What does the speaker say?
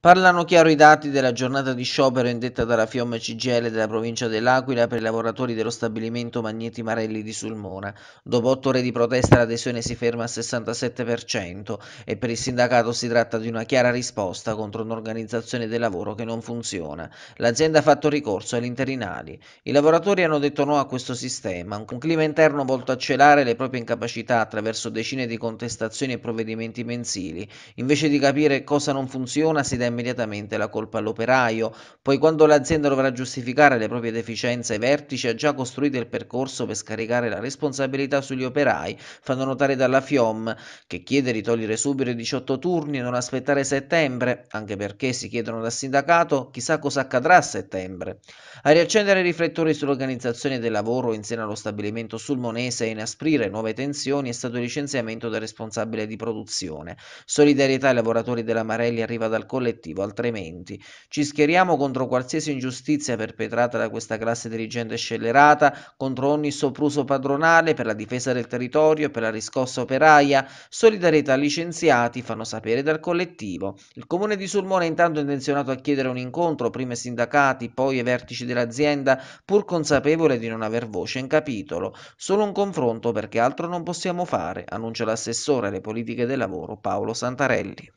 Parlano chiaro i dati della giornata di sciopero indetta dalla FIOM CGL della provincia dell'Aquila per i lavoratori dello stabilimento Magneti Marelli di Sulmona. Dopo otto ore di protesta l'adesione si ferma al 67% e per il sindacato si tratta di una chiara risposta contro un'organizzazione del lavoro che non funziona. L'azienda ha fatto ricorso agli interinali. I lavoratori hanno detto no a questo sistema, un clima interno volto a celare le proprie incapacità attraverso decine di contestazioni e provvedimenti mensili. Invece di capire cosa non funziona si deve immediatamente la colpa all'operaio, poi quando l'azienda dovrà giustificare le proprie deficienze ai vertici ha già costruito il percorso per scaricare la responsabilità sugli operai, fanno notare dalla FIOM che chiede di togliere subito i 18 turni e non aspettare settembre, anche perché si chiedono dal sindacato chissà cosa accadrà a settembre. A riaccendere i riflettori sull'organizzazione del lavoro in seno allo stabilimento sulmonese e inasprire nuove tensioni è stato il licenziamento del responsabile di produzione. Solidarietà ai lavoratori della Marelli arriva dal collettivo collettivo, altrimenti ci schieriamo contro qualsiasi ingiustizia perpetrata da questa classe dirigente scellerata, contro ogni sopruso padronale per la difesa del territorio, e per la riscossa operaia, solidarietà licenziati, fanno sapere dal collettivo. Il comune di Sulmona è intanto intenzionato a chiedere un incontro, prima i sindacati, poi ai vertici dell'azienda, pur consapevole di non aver voce in capitolo. Solo un confronto perché altro non possiamo fare, annuncia l'assessore alle politiche del lavoro Paolo Santarelli.